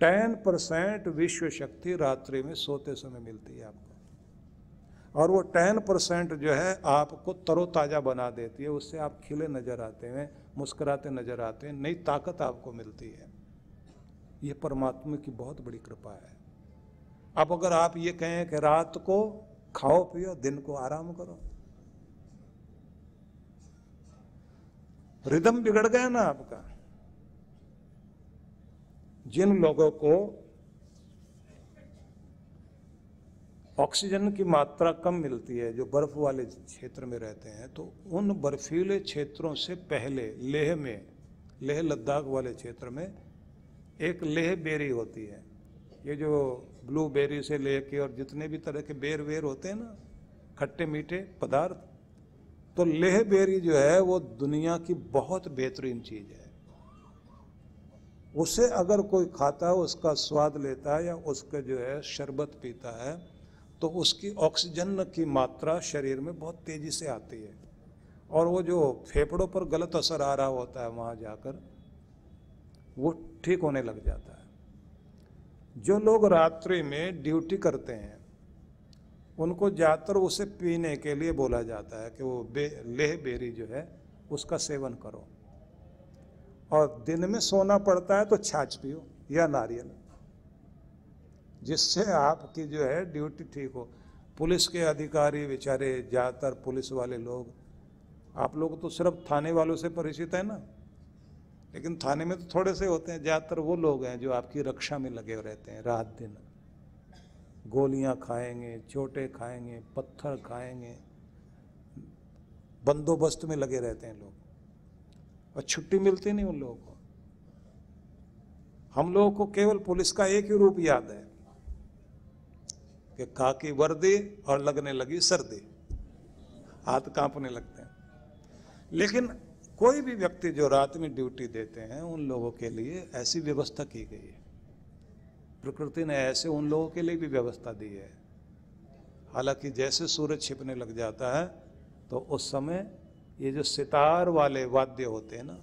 ten percent विश्व शक्ति रात्रि में सोते समय मिलती है आपको और वो टेन परसेंट जो है आपको तरोताज़ा बना देती है उससे आप खिले नज़र आते हैं मुस्कुराते नज़र आते हैं नई ताकत आपको मिलती है ये परमात्मा की बहुत बड़ी कृपा है अब अगर आप ये कहें कि रात को खाओ पियो दिन को आराम करो रिदम बिगड़ गया ना आपका जिन लोगों को ऑक्सीजन की मात्रा कम मिलती है जो बर्फ़ वाले क्षेत्र में रहते हैं तो उन बर्फीले क्षेत्रों से पहले लेह में लेह लद्दाख वाले क्षेत्र में एक लेह बेरी होती है ये जो ब्लू बेरी से लेह के और जितने भी तरह के बेर वेर होते हैं ना खट्टे मीठे पदार्थ तो लेह बेरी जो है वो दुनिया की बहुत बेहतरीन चीज़ है उसे अगर कोई खाता है उसका स्वाद लेता है या उसके जो है शरबत पीता है तो उसकी ऑक्सीजन की मात्रा शरीर में बहुत तेज़ी से आती है और वो जो फेफड़ों पर गलत असर आ रहा होता है वहाँ जाकर वो ठीक होने लग जाता है जो लोग रात्रि में ड्यूटी करते हैं उनको ज़्यादातर उसे पीने के लिए बोला जाता है कि वो बे लेह बेरी जो है उसका सेवन करो और दिन में सोना पड़ता है तो छाछ पियो या नारियल जिससे आपकी जो है ड्यूटी ठीक हो पुलिस के अधिकारी बेचारे ज़्यादातर पुलिस वाले लोग आप लोग तो सिर्फ थाने वालों से परिचित हैं ना लेकिन थाने में तो थोड़े से होते हैं ज़्यादातर वो लोग हैं जो आपकी रक्षा में लगे रहते हैं रात दिन गोलियां खाएंगे चोटे खाएंगे पत्थर खाएंगे बंदोबस्त में लगे रहते हैं लोग और छुट्टी मिलती नहीं उन लोगों को हम लोगों को केवल पुलिस का एक ही रूप याद है कि काकी वर्दी और लगने लगी सर्दी हाथ कांपने लगते हैं लेकिन कोई भी व्यक्ति जो रात में ड्यूटी देते हैं उन लोगों के लिए ऐसी व्यवस्था की गई है प्रकृति ने ऐसे उन लोगों के लिए भी व्यवस्था दी है हालांकि जैसे सूरज छिपने लग जाता है तो उस समय ये जो सितार वाले वाद्य होते हैं ना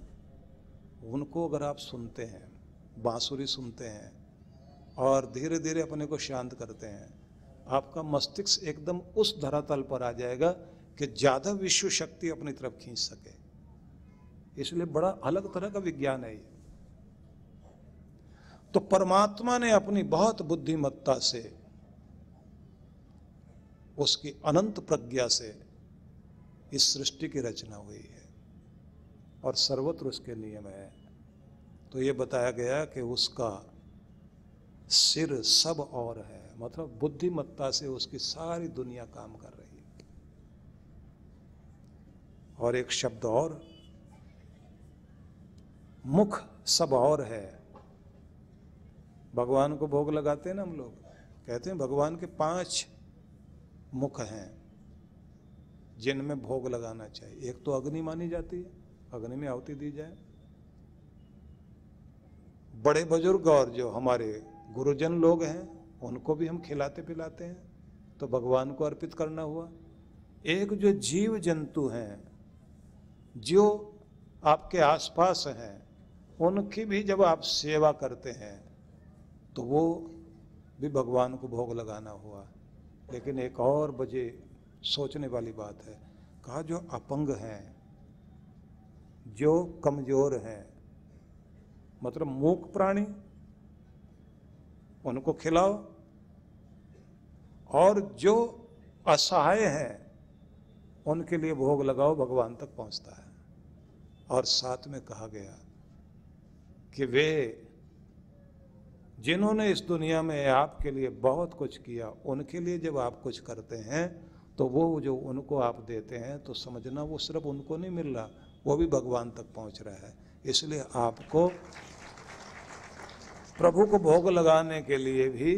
उनको अगर आप सुनते हैं बांसुरी सुनते हैं और धीरे धीरे अपने को शांत करते हैं आपका मस्तिष्क एकदम उस धरातल पर आ जाएगा कि ज़्यादा विश्व शक्ति अपनी तरफ खींच सके इसलिए बड़ा अलग तरह का विज्ञान है ये तो परमात्मा ने अपनी बहुत बुद्धिमत्ता से उसकी अनंत प्रज्ञा से इस सृष्टि की रचना हुई है और सर्वत्र उसके नियम है तो ये बताया गया कि उसका सिर सब और है मतलब बुद्धिमत्ता से उसकी सारी दुनिया काम कर रही है और एक शब्द और मुख सब और है भगवान को भोग लगाते हैं ना हम लोग कहते हैं भगवान के पांच मुख हैं जिनमें भोग लगाना चाहिए एक तो अग्नि मानी जाती है अग्नि में आहुति दी जाए बड़े बुजुर्ग और जो हमारे गुरुजन लोग हैं उनको भी हम खिलाते पिलाते हैं तो भगवान को अर्पित करना हुआ एक जो जीव जंतु हैं जो आपके आसपास हैं उनकी भी जब आप सेवा करते हैं तो वो भी भगवान को भोग लगाना हुआ लेकिन एक और वजह सोचने वाली बात है कहा जो अपंग हैं जो कमज़ोर हैं मतलब मूक प्राणी उनको खिलाओ और जो असहाय हैं उनके लिए भोग लगाओ भगवान तक पहुंचता है और साथ में कहा गया कि वे जिन्होंने इस दुनिया में आपके लिए बहुत कुछ किया उनके लिए जब आप कुछ करते हैं तो वो जो उनको आप देते हैं तो समझना वो सिर्फ उनको नहीं मिल रहा वो भी भगवान तक पहुंच रहा है इसलिए आपको प्रभु को भोग लगाने के लिए भी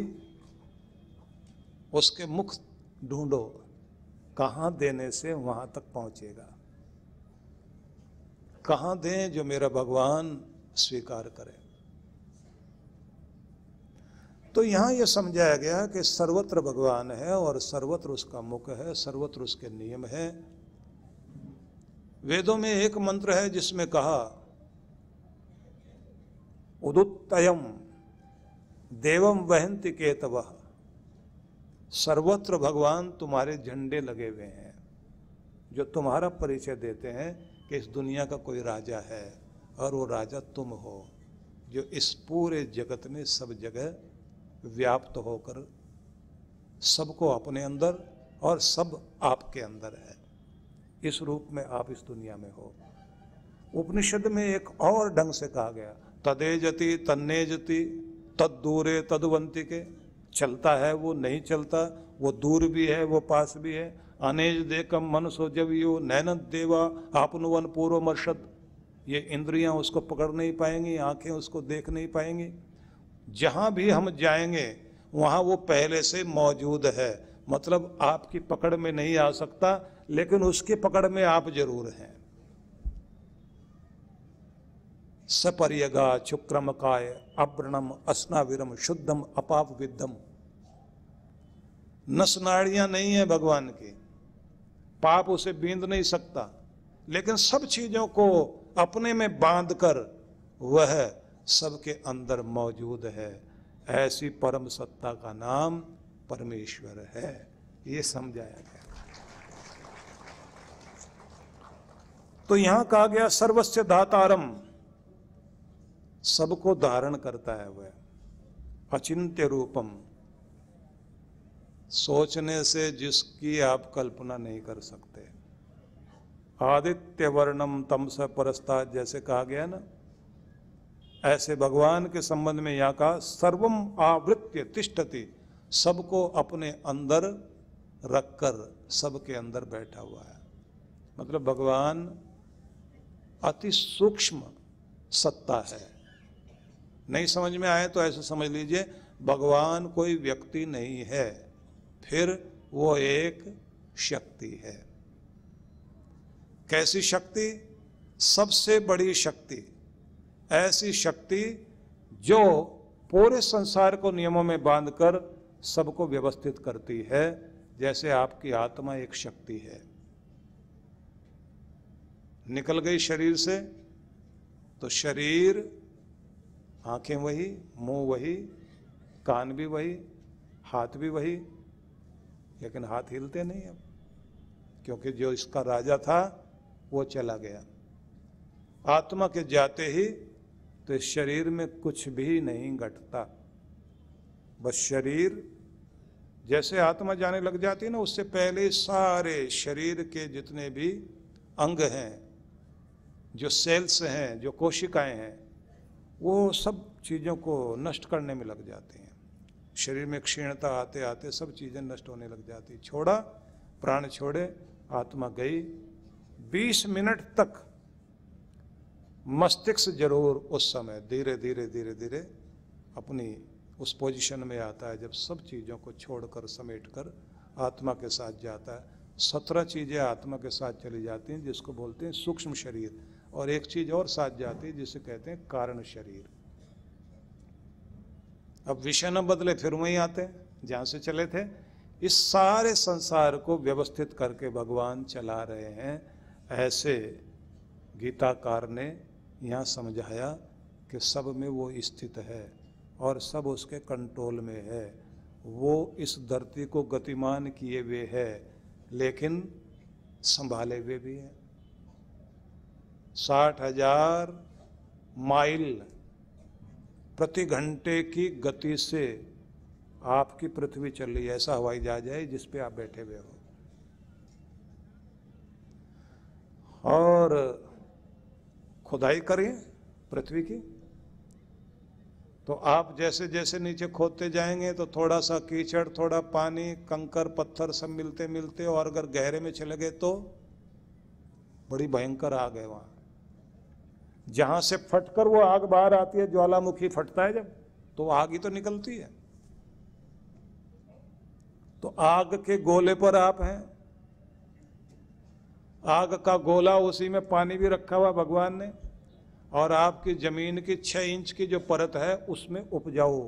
उसके मुख ढूंढो कहाँ देने से वहाँ तक पहुँचेगा कहाँ दें जो मेरा भगवान स्वीकार करे तो यहाँ यह समझाया गया कि सर्वत्र भगवान है और सर्वत्र उसका मुख है सर्वत्र उसके नियम है वेदों में एक मंत्र है जिसमें कहा उदुत्तयम देवम वहंती केतव सर्वत्र भगवान तुम्हारे झंडे लगे हुए हैं जो तुम्हारा परिचय देते हैं कि इस दुनिया का कोई राजा है और वो राजा तुम हो जो इस पूरे जगत में सब जगह व्याप्त होकर सबको अपने अंदर और सब आपके अंदर है इस रूप में आप इस दुनिया में हो उपनिषद में एक और ढंग से कहा गया तदेजति तन्नेजति तद दूरे तदवंती के चलता है वो नहीं चलता वो दूर भी है वो पास भी है अनेज देकम सो जब यो नैनत देवा आपनुवन पूर्व मर्षद ये इंद्रियां उसको पकड़ नहीं पाएंगी आंखें उसको देख नहीं पाएंगी जहाँ भी हम जाएंगे वहाँ वो पहले से मौजूद है मतलब आपकी पकड़ में नहीं आ सकता लेकिन उसके पकड़ में आप जरूर हैं सपर्यगा काय अब्रणम अस्नाविरम शुद्धम अपाप विद्धम नसनाड़ियां नहीं है भगवान की पाप उसे बींद नहीं सकता लेकिन सब चीजों को अपने में बांध कर वह सबके अंदर मौजूद है ऐसी परम सत्ता का नाम परमेश्वर है ये समझाया गया तो यहां कहा गया सर्वस्व धातारम सबको धारण करता है वह अचिंत्य रूपम सोचने से जिसकी आप कल्पना नहीं कर सकते आदित्य वर्णम तमस परस्ता जैसे कहा गया ना ऐसे भगवान के संबंध में यहाँ का सर्वम आवृत्य तिष्ठति सबको अपने अंदर रखकर सबके अंदर बैठा हुआ है मतलब भगवान अति सूक्ष्म सत्ता है नहीं समझ में आए तो ऐसे समझ लीजिए भगवान कोई व्यक्ति नहीं है फिर वो एक शक्ति है कैसी शक्ति सबसे बड़ी शक्ति ऐसी शक्ति जो पूरे संसार को नियमों में बांधकर सबको व्यवस्थित करती है जैसे आपकी आत्मा एक शक्ति है निकल गई शरीर से तो शरीर आंखें वही मुंह वही कान भी वही हाथ भी वही लेकिन हाथ हिलते नहीं अब क्योंकि जो इसका राजा था वो चला गया आत्मा के जाते ही तो इस शरीर में कुछ भी नहीं घटता बस शरीर जैसे आत्मा जाने लग जाती है ना उससे पहले सारे शरीर के जितने भी अंग हैं जो सेल्स हैं जो कोशिकाएं हैं वो सब चीज़ों को नष्ट करने में लग जाती हैं शरीर में क्षीणता आते आते सब चीज़ें नष्ट होने लग जाती छोड़ा प्राण छोड़े आत्मा गई 20 मिनट तक मस्तिष्क जरूर उस समय धीरे धीरे धीरे धीरे अपनी उस पोजीशन में आता है जब सब चीज़ों को छोड़कर समेटकर आत्मा के साथ जाता है सत्रह चीज़ें आत्मा के साथ चली जाती हैं जिसको बोलते हैं सूक्ष्म शरीर और एक चीज़ और साथ जाती है जिसे कहते हैं कारण शरीर अब विषय न बदले फिर वहीं आते हैं जहाँ से चले थे इस सारे संसार को व्यवस्थित करके भगवान चला रहे हैं ऐसे गीताकार ने यहाँ समझाया कि सब में वो स्थित है और सब उसके कंट्रोल में है वो इस धरती को गतिमान किए हुए है लेकिन संभाले हुए भी है साठ हजार माइल प्रति घंटे की गति से आपकी पृथ्वी चल रही है ऐसा हवाई जहाज है जिस पे आप बैठे हुए हो और खुदाई करें पृथ्वी की तो आप जैसे जैसे नीचे खोदते जाएंगे तो थोड़ा सा कीचड़ थोड़ा पानी कंकर पत्थर सब मिलते मिलते और अगर गहरे में चले गए तो बड़ी भयंकर आग है वहां जहां से फटकर वो आग बाहर आती है ज्वालामुखी फटता है जब तो आग ही तो निकलती है तो आग के गोले पर आप हैं आग का गोला उसी में पानी भी रखा हुआ भगवान ने और आपकी जमीन की छः इंच की जो परत है उसमें उपजाऊ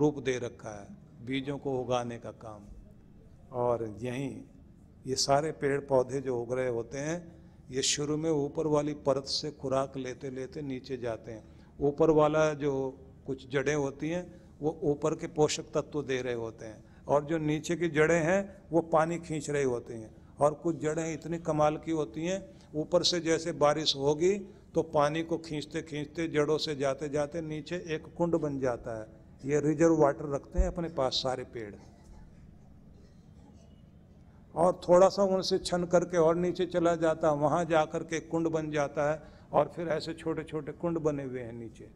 रूप दे रखा है बीजों को उगाने का काम और यहीं ये सारे पेड़ पौधे जो उग रहे होते हैं ये शुरू में ऊपर वाली परत से खुराक लेते लेते नीचे जाते हैं ऊपर वाला जो कुछ जड़ें होती हैं वो ऊपर के पोषक तत्व दे रहे होते हैं और जो नीचे की जड़ें हैं वो पानी खींच रही होती हैं और कुछ जड़ें इतनी कमाल की होती हैं ऊपर से जैसे बारिश होगी तो पानी को खींचते खींचते जड़ों से जाते जाते नीचे एक कुंड बन जाता है ये रिजर्व वाटर रखते हैं अपने पास सारे पेड़ और थोड़ा सा उनसे छन करके और नीचे चला जाता है वहाँ जा कर के कुंड बन जाता है और फिर ऐसे छोटे छोटे कुंड बने हुए हैं नीचे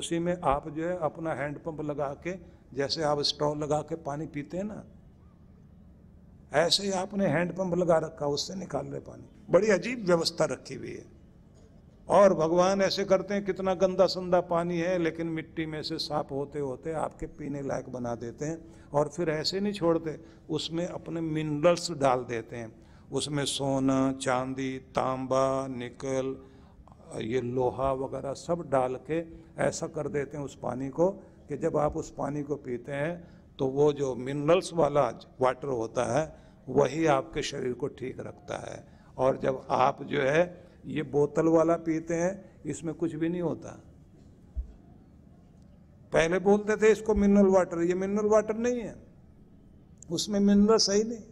उसी में आप जो है अपना हैंडपम्प लगा के जैसे आप स्टोव लगा के पानी पीते हैं ना ऐसे ही आपने हैंडपंप लगा रखा उससे निकाल रहे पानी बड़ी अजीब व्यवस्था रखी हुई है और भगवान ऐसे करते हैं कितना गंदा संदा पानी है लेकिन मिट्टी में से साफ होते होते आपके पीने लायक बना देते हैं और फिर ऐसे नहीं छोड़ते उसमें अपने मिनरल्स डाल देते हैं उसमें सोना चांदी तांबा निकल ये लोहा वगैरह सब डाल के ऐसा कर देते हैं उस पानी को कि जब आप उस पानी को पीते हैं तो वो जो मिनरल्स वाला वाटर होता है वही आपके शरीर को ठीक रखता है और जब आप जो है ये बोतल वाला पीते हैं इसमें कुछ भी नहीं होता पहले बोलते थे इसको मिनरल वाटर ये मिनरल वाटर नहीं है उसमें मिनरल सही नहीं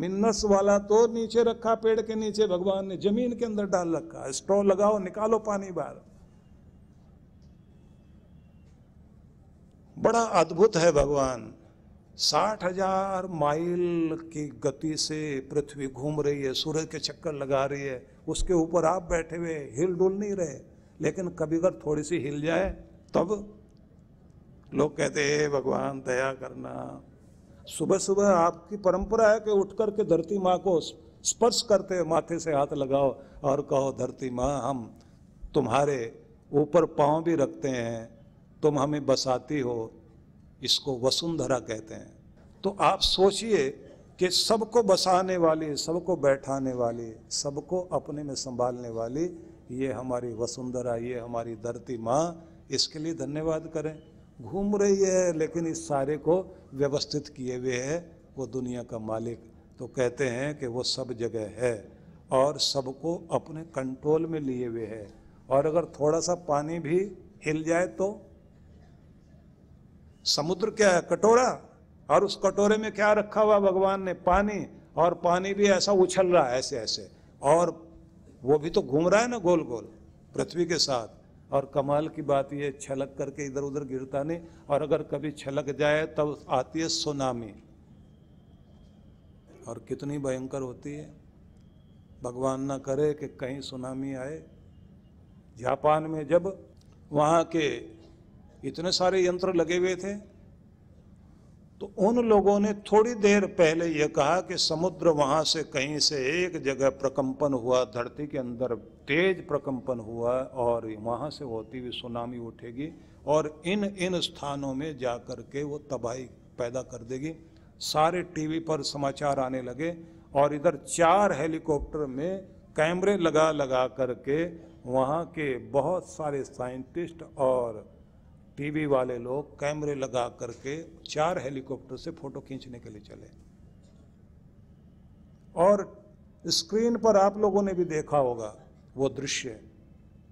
मिनरस वाला तो नीचे रखा पेड़ के नीचे भगवान ने जमीन के अंदर डाल रखा स्टोव लगाओ निकालो पानी बाहर बड़ा अद्भुत है भगवान साठ हजार माइल की गति से पृथ्वी घूम रही है सूर्य के चक्कर लगा रही है उसके ऊपर आप बैठे हुए हिल डुल नहीं रहे लेकिन कभी अगर थोड़ी सी हिल जाए तब लोग कहते हैं भगवान दया करना सुबह सुबह आपकी परंपरा है कि उठ करके धरती माँ को स्पर्श करते माथे से हाथ लगाओ और कहो धरती माँ हम तुम्हारे ऊपर पाँव भी रखते हैं तुम हमें बसाती हो इसको वसुंधरा कहते हैं तो आप सोचिए कि सबको बसाने वाली सबको बैठाने वाली सबको अपने में संभालने वाली ये हमारी वसुंधरा ये हमारी धरती माँ इसके लिए धन्यवाद करें घूम रही है लेकिन इस सारे को व्यवस्थित किए हुए है वो दुनिया का मालिक तो कहते हैं कि वो सब जगह है और सबको अपने कंट्रोल में लिए हुए है और अगर थोड़ा सा पानी भी हिल जाए तो समुद्र क्या है कटोरा और उस कटोरे में क्या रखा हुआ भगवान ने पानी और पानी भी ऐसा उछल रहा है ऐसे ऐसे और वो भी तो घूम रहा है ना गोल गोल पृथ्वी के साथ और कमाल की बात ये छलक करके इधर उधर गिरता नहीं और अगर कभी छलक जाए तब आती है सुनामी और कितनी भयंकर होती है भगवान ना करे कि कहीं सुनामी आए जापान में जब वहाँ के इतने सारे यंत्र लगे हुए थे तो उन लोगों ने थोड़ी देर पहले यह कहा कि समुद्र वहां से कहीं से एक जगह प्रकंपन हुआ धरती के अंदर तेज प्रकंपन हुआ और वहां से होती हुई सुनामी उठेगी और इन इन स्थानों में जाकर के वो तबाही पैदा कर देगी सारे टीवी पर समाचार आने लगे और इधर चार हेलीकॉप्टर में कैमरे लगा लगा करके वहाँ के बहुत सारे साइंटिस्ट और टीवी वाले लोग कैमरे लगा करके चार हेलीकॉप्टर से फोटो खींचने के लिए चले और स्क्रीन पर आप लोगों ने भी देखा होगा वो दृश्य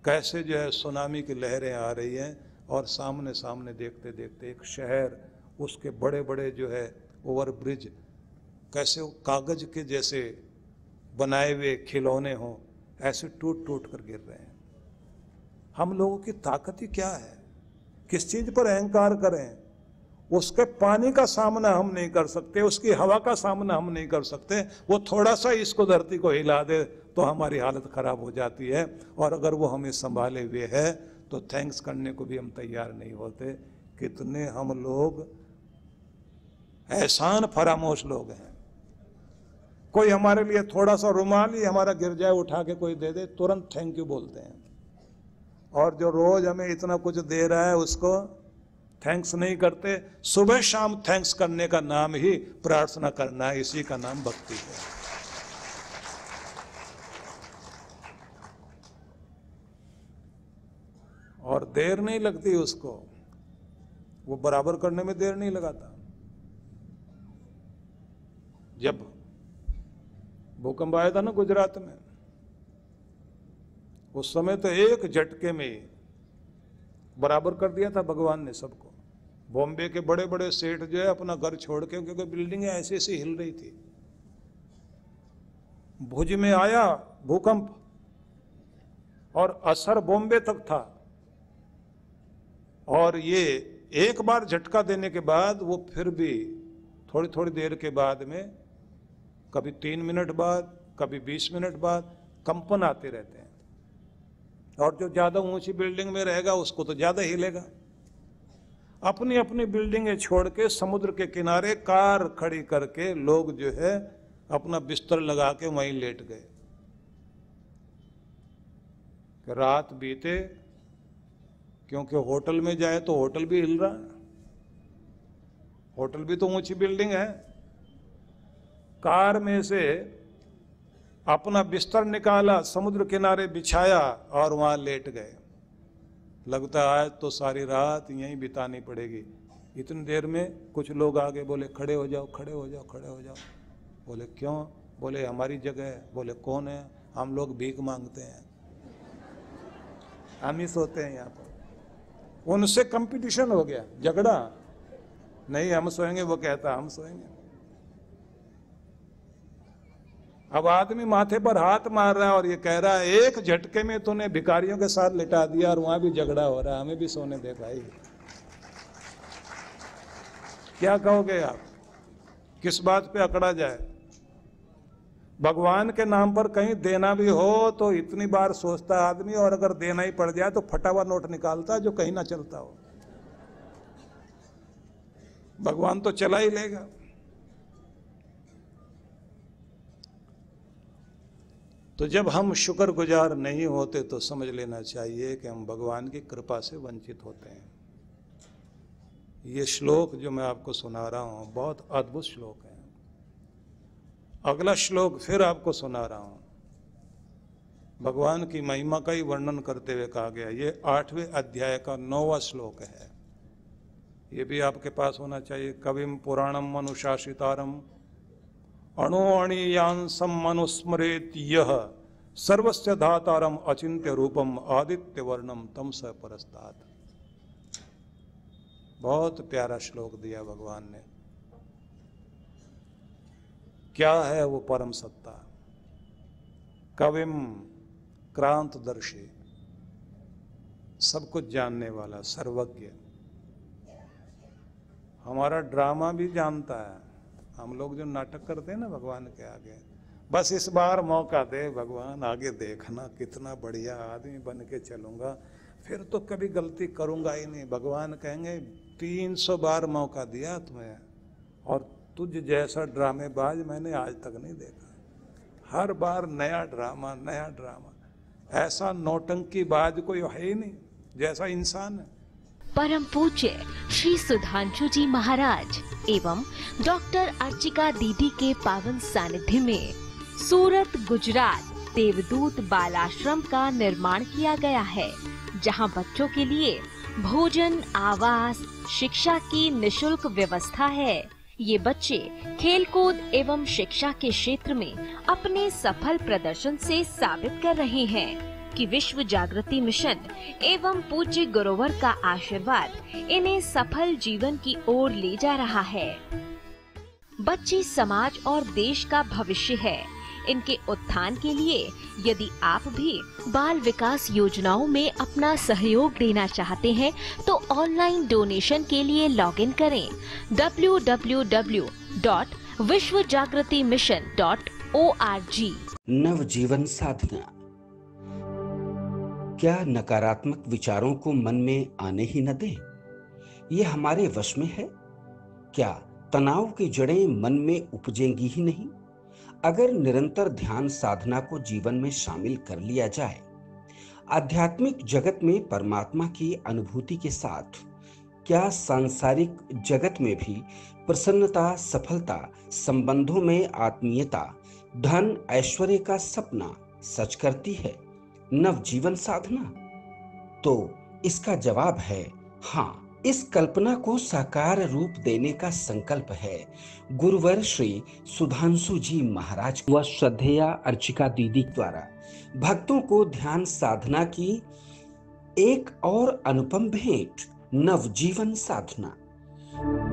कैसे जो है सुनामी की लहरें आ रही हैं और सामने सामने देखते देखते एक शहर उसके बड़े बड़े जो है ओवर ब्रिज कैसे कागज के जैसे बनाए हुए खिलौने हों ऐसे टूट टूट कर गिर रहे हैं हम लोगों की ताकत ही क्या है किस चीज पर अहंकार करें उसके पानी का सामना हम नहीं कर सकते उसकी हवा का सामना हम नहीं कर सकते वो थोड़ा सा इसको धरती को हिला दे तो हमारी हालत खराब हो जाती है और अगर वो हमें संभाले हुए है तो थैंक्स करने को भी हम तैयार नहीं होते कितने हम लोग एहसान फरामोश लोग हैं कोई हमारे लिए थोड़ा सा रुमाल ही हमारा गिर जाए उठा के कोई दे दे तुरंत थैंक यू बोलते हैं और जो रोज हमें इतना कुछ दे रहा है उसको थैंक्स नहीं करते सुबह शाम थैंक्स करने का नाम ही प्रार्थना करना है इसी का नाम भक्ति है और देर नहीं लगती उसको वो बराबर करने में देर नहीं लगाता जब भूकंप आया था ना गुजरात में उस समय तो एक झटके में बराबर कर दिया था भगवान ने सबको बॉम्बे के बड़े बड़े सेठ जो है अपना घर छोड़ के क्योंकि बिल्डिंगें ऐसी ऐसी हिल रही थी भुज में आया भूकंप और असर बॉम्बे तक था और ये एक बार झटका देने के बाद वो फिर भी थोड़ी थोड़ी देर के बाद में कभी तीन मिनट बाद कभी बीस मिनट बाद कंपन आते रहते हैं और जो ज़्यादा ऊंची बिल्डिंग में रहेगा उसको तो ज़्यादा हिलेगा अपनी अपनी बिल्डिंगें छोड़ के समुद्र के किनारे कार खड़ी करके लोग जो है अपना बिस्तर लगा के वहीं लेट गए रात बीते क्योंकि होटल में जाए तो होटल भी हिल रहा है होटल भी तो ऊंची बिल्डिंग है कार में से अपना बिस्तर निकाला समुद्र किनारे बिछाया और वहां लेट गए लगता आज तो सारी रात यहीं बितानी पड़ेगी इतनी देर में कुछ लोग आगे बोले खड़े हो जाओ खड़े हो जाओ खड़े हो जाओ बोले क्यों बोले हमारी जगह है बोले कौन है हम लोग भीख मांगते हैं हम ही सोते हैं यहाँ पर उनसे कंपटीशन हो गया झगड़ा नहीं हम सोएंगे वो कहता हम सोएंगे अब आदमी माथे पर हाथ मार रहा है और ये कह रहा है एक झटके में तूने भिकारियों के साथ लिटा दिया और वहां भी झगड़ा हो रहा है हमें भी सोने दे भाई क्या कहोगे आप किस बात पे अकड़ा जाए भगवान के नाम पर कहीं देना भी हो तो इतनी बार सोचता आदमी और अगर देना ही पड़ जाए तो फटा हुआ नोट निकालता जो कहीं ना चलता हो भगवान तो चला ही लेगा तो जब हम शुक्रगुजार नहीं होते तो समझ लेना चाहिए कि हम भगवान की कृपा से वंचित होते हैं ये श्लोक जो मैं आपको सुना रहा हूँ बहुत अद्भुत श्लोक है अगला श्लोक फिर आपको सुना रहा हूँ भगवान की महिमा का ही वर्णन करते हुए कहा गया ये आठवें अध्याय का नौवा श्लोक है ये भी आपके पास होना चाहिए कविम पुराणम अनुशासितारम अणुअणीयान सम्मनुस्मृत यह सर्वस्य धातारम अचिंत्य रूपम आदित्य वर्णम तम स परस्तात बहुत प्यारा श्लोक दिया भगवान ने क्या है वो परम सत्ता कविम क्रांतदर्शी सब कुछ जानने वाला सर्वज्ञ हमारा ड्रामा भी जानता है हम लोग जो नाटक करते हैं ना भगवान के आगे बस इस बार मौका दे भगवान आगे देखना कितना बढ़िया आदमी बन के चलूंगा फिर तो कभी गलती करूंगा ही नहीं भगवान कहेंगे तीन सौ बार मौका दिया तुम्हें और तुझ जैसा ड्रामेबाज मैंने आज तक नहीं देखा हर बार नया ड्रामा नया ड्रामा ऐसा नौटंकी बाज कोई है ही नहीं जैसा इंसान है परम पूज्य श्री सुधांशु जी महाराज एवं डॉक्टर अर्चिका दीदी के पावन सानिध्य में सूरत गुजरात देवदूत बालाश्रम का निर्माण किया गया है जहां बच्चों के लिए भोजन आवास शिक्षा की निशुल्क व्यवस्था है ये बच्चे खेलकूद एवं शिक्षा के क्षेत्र में अपने सफल प्रदर्शन से साबित कर रहे हैं कि विश्व जागृति मिशन एवं पूज्य गुरोवर का आशीर्वाद इन्हें सफल जीवन की ओर ले जा रहा है बच्चे समाज और देश का भविष्य है इनके उत्थान के लिए यदि आप भी बाल विकास योजनाओं में अपना सहयोग देना चाहते हैं तो ऑनलाइन डोनेशन के लिए लॉगिन करें www.विश्वजागृतिमिशन.org नवजीवन साधना क्या नकारात्मक विचारों को मन में आने ही न दें ये हमारे वश में है क्या तनाव की जड़ें मन में उपजेंगी ही नहीं अगर निरंतर ध्यान साधना को जीवन में शामिल कर लिया जाए आध्यात्मिक जगत में परमात्मा की अनुभूति के साथ क्या सांसारिक जगत में भी प्रसन्नता सफलता संबंधों में आत्मीयता धन ऐश्वर्य का सपना सच करती है नवजीवन साधना तो इसका जवाब है हाँ इस कल्पना को साकार रूप देने का संकल्प है गुरुवर श्री सुधांशु जी महाराज व श्रद्धेया अर्चिका दीदी द्वारा भक्तों को ध्यान साधना की एक और अनुपम भेंट नवजीवन साधना